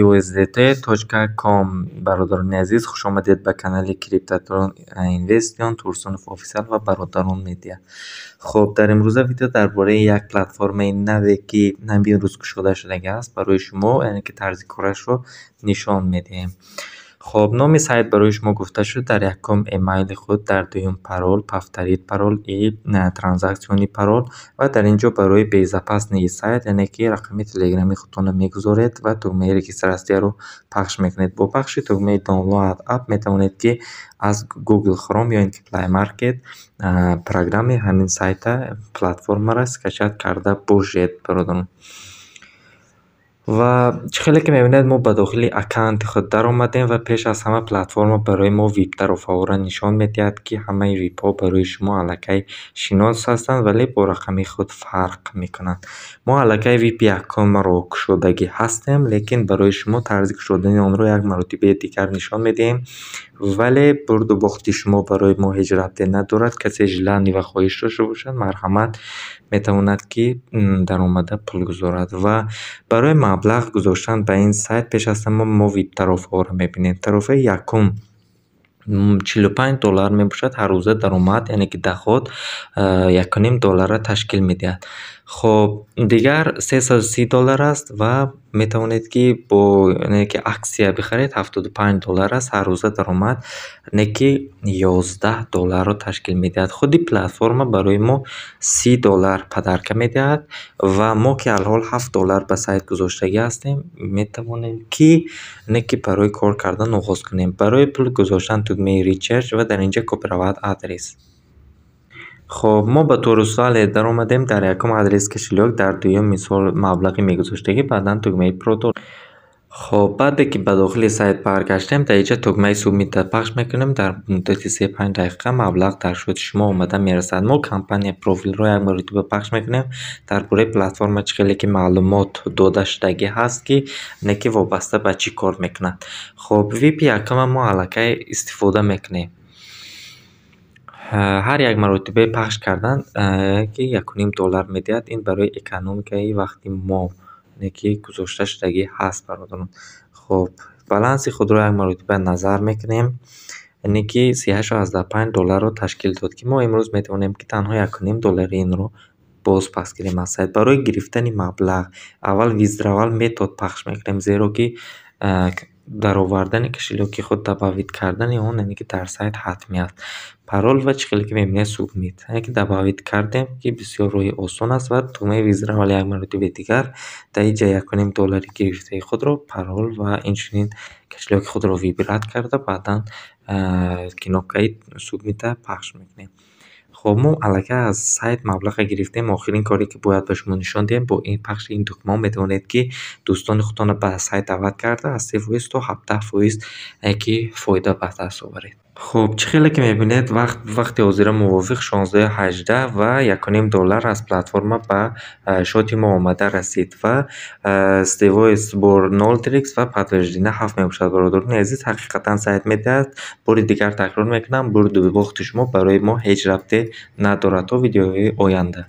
aosdt.com برادران عزیز خوش آمدید به کانال کریپتاتوران اینوستیان تورسون آفیسیال و برادران میدیا خب در امروز ویدیو درباره یک پلتفرم نوی که نمی روز شده شده است برای شما یعنی که طرز کارش رو نشان میدیم хоб номи сайт барои шумо гуфта шуд дар якум эмайли худ дар дуюм парол пафтарид парол и э, транзаксиони парол ва дар ин ҷо барои безапас низ сайт яъне ки рақами телеграми худтонро мегузоред ва тугмаи регистратсияро пахш мекунед бо пахши тугмаи download ап метавонед ки аз google хром ё ин ки play market э, программи ҳамин сайта платформаро скачат карда бошед бародарон ва чӣ хеле ки мебинед мо ба дохили аккаунти худ даромадем ва пеш аз ҳама платформа барои мо вибтаро фавора нишон медиҳад ки ҳамаи вибҳо барои шумо аллакай шинос ҳастанд вале бо рақами худ фарқ мекунанд мо аллакай вип якумро кушодагӣ ҳастем лекин барои шумо тарзи кушодани онро як маротибаи дигар нишон медиҳем вале бурду бохти шумо барои мо ҳеҷ рабте надорад касе жила нива хоҳиш дошта бошад марҳамат метавонад ки даромада пул гузорад ва барои маблағ гузоштан ба ин сайт пеш ҳастан мо мо вибтарофҳоро мебинем тарофаи якум 45 доллар мебошад ҳаррӯза даромад яъне ки дахот 1 э, доллара ташкил медиҳад хоб дигар 330 доллар аст ва метавонед ки бо неки аксия бихаред 75 доллар аст ҳар рӯза даромад неки 11 долларро ташкил медиҳад худи платформа барои мо 30 доллар падарка медиҳад ва мо ки алҳол 7 доллар ба сайт гузоштагӣ ҳастем метавонем ки неки барои кор кардан оғоз кунем барои пул гузоштан тугмаи речерч ва дар инҷа копиравад адрес хуб мо ба турусвале даромадем дар якум адрес кишилёк дар дуюми сол маблағи мегузоштем ки баъдан тугмаи прото хуб баъде ки ба дохили сайт баргаштем дар инҷа тугмаи субмита пахш мекунем дар муддати се панҷ дақиқа маблағ дар шоти шумо омада мерасад мо компания профилро як маротиба пахш мекунем дар бораи платформа чӣ хеле ки маълумот дода шудагӣ ҳаст ки неки вобаста ба чӣ кор мекунад хуб вип якама мо аллакай истифода мекунем هر یک مرتبه پخش کردن که یک نیم دلار میدید این برای اکانومیکای وقتی ما نکی گذاشته شدگی هست برادران خوب، بلانس خود رو یک مرتبه نظر میکنیم نکی 385 دلار رو تشکیل داد که ما امروز میتونیم که تنها یک نیم دلار این رو باز پس کریم از سایت برای گرفتن مبلغ اول می میتود پخش میکنیم زیرا که در آوردن کشیلاکی خود دباوید کردن اون یعنی که در سایت حتمی است پرول و چیزی که سوب سوگمید یعنی که دباوید کردیم که بسیار روی آسان است و تومه ویزر حال یک مرتبه دیگر در اینجا یک کنیم دلاری گرفته خود رو پرول و اینچنین کشلوکی خود رو ویبرات کرده بعدا سوب میده پخش میکنیم خب ما علاکه از سایت مبلغ گرفتیم آخرین کاری که باید به شما نشان دیم با این پخش این دکمه میتونید که دوستان خودتان به سایت دعوت کرده از 3 تا 17 فایز که فایده به دست хуб чӣ хеле ки мебинед вақти ҳозира мувофиқ 16-18 ва 1 доллар аз платформа ба шоти мо омада расид ва стивоис бор нолтрикс ва патвеждина ҳафт мебошад бародорони азиз ҳақиқатан сайт медиҳад бори дигар такрор мекунам бурду вақти шумо барои мо ҳеҷ рабте надорад то видеои оянда